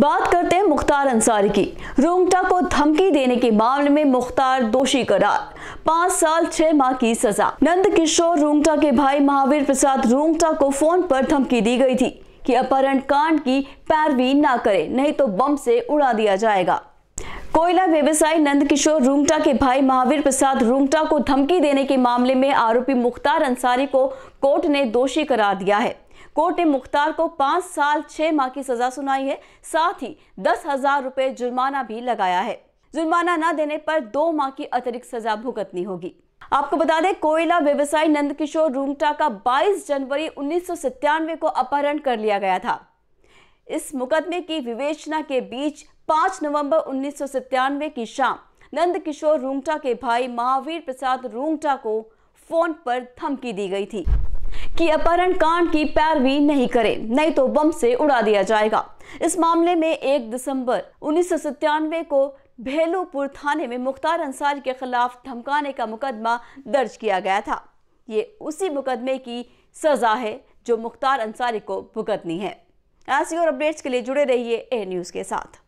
बात करते हैं मुख्तार अंसारी की रोंगटा को धमकी देने के मामले में मुख्तार दोषी करार पाँच साल छह माह की सजा नंद किशोर रोंगटा के भाई महावीर प्रसाद रोंगटा को फोन पर धमकी दी गई थी कि अपहरण कांड की पैरवी ना करे नहीं तो बम से उड़ा दिया जाएगा कोयला व्यवसायी नंदकिशोर रूंगटा के भाई महावीर प्रसाद रूंगटा को धमकी देने के मामले में आरोपी मुख्तार अंसारी को कोर्ट ने दोषी करार दिया है कोर्ट ने मुख्तार को पांच साल छह माह की सजा सुनाई है साथ ही दस हजार रुपए जुर्माना भी लगाया है जुर्माना न देने पर दो माह की अतिरिक्त सजा भुगतनी होगी आपको बता दें कोयला व्यवसायी नंदकिशोर रूंगटा का 22 जनवरी उन्नीस को अपहरण कर लिया गया था इस मुकदमे की विवेचना के बीच 5 नवंबर उन्नीस की शाम नंदकिशोर रूंगटा के भाई महावीर प्रसाद रूंगटा को फोन पर धमकी दी गई थी कि अपहरण कांड की पैरवी नहीं करें नहीं तो बम से उड़ा दिया जाएगा इस मामले में 1 दिसंबर उन्नीस को भेलूपुर थाने में मुख्तार अंसारी के खिलाफ धमकाने का मुकदमा दर्ज किया गया था ये उसी मुकदमे की सजा है जो मुख्तार अंसारी को भुगतनी है ऐसी और अपडेट्स के लिए जुड़े रहिए ए न्यूज़ के साथ